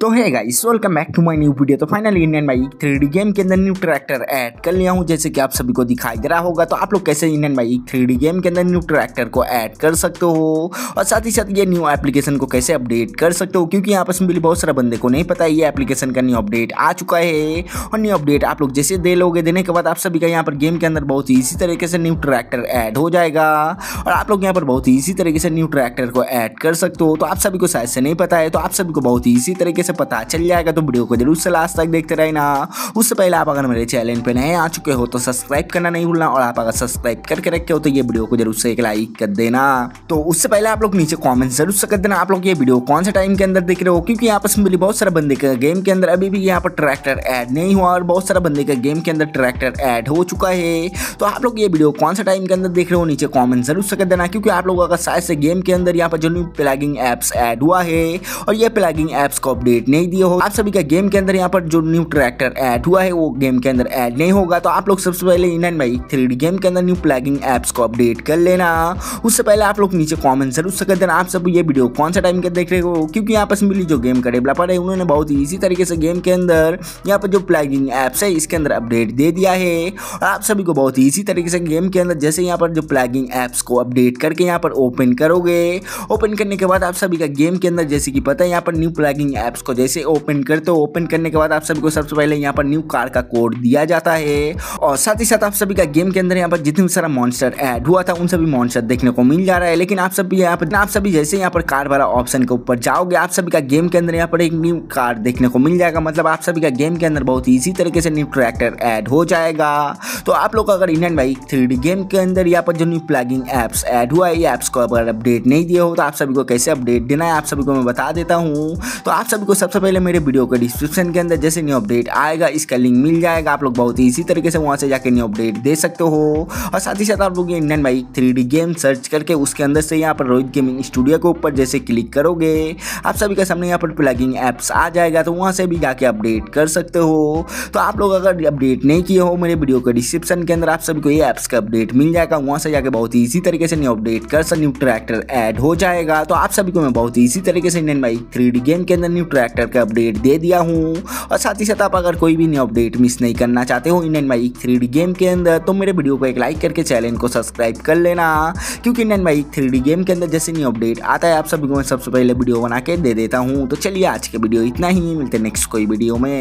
तो है guys welcome back to my new video तो finally Indian bike three game के अंदर न्यू ट्रैक्टर ऐड कर लिया हूं जैसे कि आप सभी को दिखाई दे रहा होगा तो आप लोग कैसे इंडियन बाइक थ्री गेम के अंदर न्यू ट्रैक्टर को ऐड कर सकते हो और साथ ही साथ ये न्यू एप्लीकेशन को कैसे अपडेट कर सकते हो क्योंकि आपस में बहुत सारे बंदे को नहीं पता ये एप्लीकेशन का न्यू अपडेट आ चुका है और न्यू अपडेट आप लोग जैसे दे लोगे देने के बाद आप सभी का यहाँ पर गेम के अंदर बहुत ही इसी तरीके से न्यू ट्रैक्टर ऐड हो जाएगा और आप लोग यहाँ पर बहुत ही इसी तरीके से न्यू ट्रैक्टर को ऐड कर सकते हो तो आप सभी को शायद से नहीं पता है तो आप सभी को बहुत ही इसी तरीके कैसे पता चल जाएगा तो वीडियो को जरूर से लास्ट तक देखते रहना उससे पहले आप अगर मेरे चैनल पर नए आ चुके हो तो सब्सक्राइब करना नहीं भूलना और आप अगर सब्सक्राइब करके रखे हो तो ये वीडियो को जरूर से एक लाइक कर देना तो उससे पहले आप लोग नीचे कॉमेंट जरूर से कर देना आप लोग ये वीडियो कौन से टाइम के अंदर देख रहे हो क्योंकि यहाँ पर सिंपली बहुत सारे बंदे का गेम के अंदर अभी भी यहाँ पर ट्रैक्टर ऐड नहीं हुआ और बहुत सारे बंदे का गेम के अंदर ट्रैक्टर ऐड हो चुका है तो आप लोग ये वीडियो कौन सा टाइम के अंदर देख रहे हो नीचे कॉमेंट जरूर से कर देना क्योंकि आप लोग अगर शायद से गेम के अंदर यहाँ पर जो प्लैगिंग एप्स ऐप्स ऐड हुआ है और ये प्लैगिंग एप्स को अपडेट अपडेट नहीं दिए हो आप सभी का गेम के अंदर यहाँ पर जो न्यू ट्रैक्टर ऐड हुआ है वो गेम के अंदर ऐड नहीं होगा तो आप लोग सबसे पहले इन एंड बाई थ्री गेम के अंदर न्यू प्लैगिंग एप्स को अपडेट कर लेना उससे पहले आप लोग नीचे कॉमेंट जरूर से कर देना आप सब ये वीडियो कौन सा टाइम के देख रहे हो क्योंकि यहाँ पर मिली जो गेम का डेवलपर है उन्होंने बहुत ही इसी तरीके से गेम के अंदर यहाँ पर जो प्लैगिंग एप्स है इसके अंदर अपडेट दे दिया है और आप सभी को बहुत ही इसी तरीके से गेम के अंदर जैसे यहाँ पर जो प्लैगिंग एप्स को अपडेट करके यहाँ पर ओपन करोगे ओपन करने के बाद आप सभी का गेम के अंदर जैसे कि पता है यहाँ पर न्यू प्लैगिंग एप्स को जैसे ओपन करते हो ओपन करने के बाद आप सभी को सबसे पहले यहाँ पर न्यू कार का कोड दिया जाता है और साथ ही साथ आप सभी का गेम के अंदर यहाँ पर जितने सारा मॉन्स्टर ऐड हुआ था उन सभी मॉन्स्टर देखने को मिल जा रहा है लेकिन आप सभी यहाँ पर आप सभी जैसे यहाँ पर कार वाला ऑप्शन के ऊपर जाओगे आप सभी का गेम के अंदर यहाँ पर एक न्यू कार देखने को मिल जाएगा मतलब आप सभी का गेम के अंदर बहुत ही तरीके से न्यू ट्रैक्टर ऐड हो जाएगा तो आप लोग अगर इंडियन बाइक थ्री गेम के अंदर यहाँ पर जो न्यू प्लगिंग एप्स ऐड हुआ है ये एप्स को अगर अपडेट नहीं दिए हो तो आप सभी को कैसे अपडेट देना है आप सभी को मैं बता देता हूँ तो आप सभी को सबसे पहले मेरे वीडियो के डिस्क्रिप्शन के अंदर जैसे न्यू अपडेट आएगा इसका लिंक मिल जाएगा आप लोग बहुत ही इसी तरीके से वहाँ से जाकर न्यू अपडेट दे सकते हो और साथ ही साथ आप लोग Indian bike three game search करके उसके अंदर से यहाँ पर रोहित गेमिंग स्टूडियो के ऊपर जैसे क्लिक करोगे आप सभी के सामने यहाँ पर प्लगिंग एप्स आ जाएगा तो वहाँ से भी जाके अपडेट कर सकते हो तो आप लोग अगर अपडेट नहीं किए हो मेरे वीडियो के डिस्क्रिप्शन के अंदर आप सभी को ये ऐप्स का अपडेट मिल जाएगा वहाँ से जाके बहुत ही इसी तरीके से न्यू अपडेट कर सकते न्यू ट्रैक्टर ऐड हो जाएगा तो आप सभी को मैं बहुत ही इसी तरीके से इंडियन बाइक थ्री गेम के अंदर न्यू ट्रैक्टर फैक्टर का अपडेट दे दिया हूँ और साथ ही साथ आप अगर कोई भी नया अपडेट मिस नहीं करना चाहते हो इंडियन बाइक थ्री गेम के अंदर तो मेरे वीडियो को एक लाइक करके चैनल को सब्सक्राइब कर लेना क्योंकि इंडियन बाइक थ्री गेम के अंदर जैसे न्यू अपडेट आता है आप सभी को मैं सबसे पहले वीडियो बना के दे देता हूँ तो चलिए आज के वीडियो इतना ही मिलते नेक्स्ट कोई वीडियो में